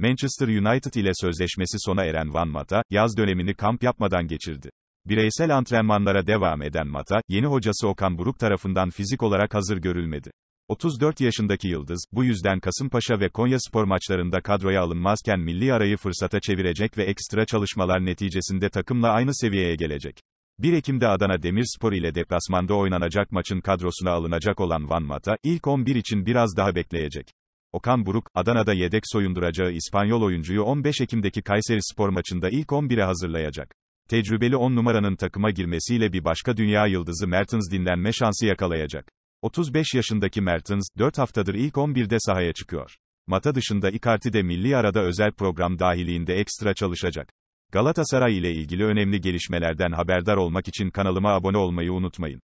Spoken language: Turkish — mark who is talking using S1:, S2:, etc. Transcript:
S1: Manchester United ile sözleşmesi sona eren Van Mata, yaz dönemini kamp yapmadan geçirdi. Bireysel antrenmanlara devam eden Mata, yeni hocası Okan Buruk tarafından fizik olarak hazır görülmedi. 34 yaşındaki Yıldız, bu yüzden Kasımpaşa ve Konya spor maçlarında kadroya alınmazken milli arayı fırsata çevirecek ve ekstra çalışmalar neticesinde takımla aynı seviyeye gelecek. 1 Ekim'de Adana Demirspor ile deplasmanda oynanacak maçın kadrosuna alınacak olan Van Mata, ilk 11 için biraz daha bekleyecek. Okan Buruk, Adana'da yedek soyunduracağı İspanyol oyuncuyu 15 Ekim'deki Kayseri Spor maçında ilk 11'e hazırlayacak. Tecrübeli 10 numaranın takıma girmesiyle bir başka dünya yıldızı Mertens dinlenme şansı yakalayacak. 35 yaşındaki Mertens, 4 haftadır ilk 11'de sahaya çıkıyor. Mata dışında Icardi de milli arada özel program dahilinde ekstra çalışacak. Galatasaray ile ilgili önemli gelişmelerden haberdar olmak için kanalıma abone olmayı unutmayın.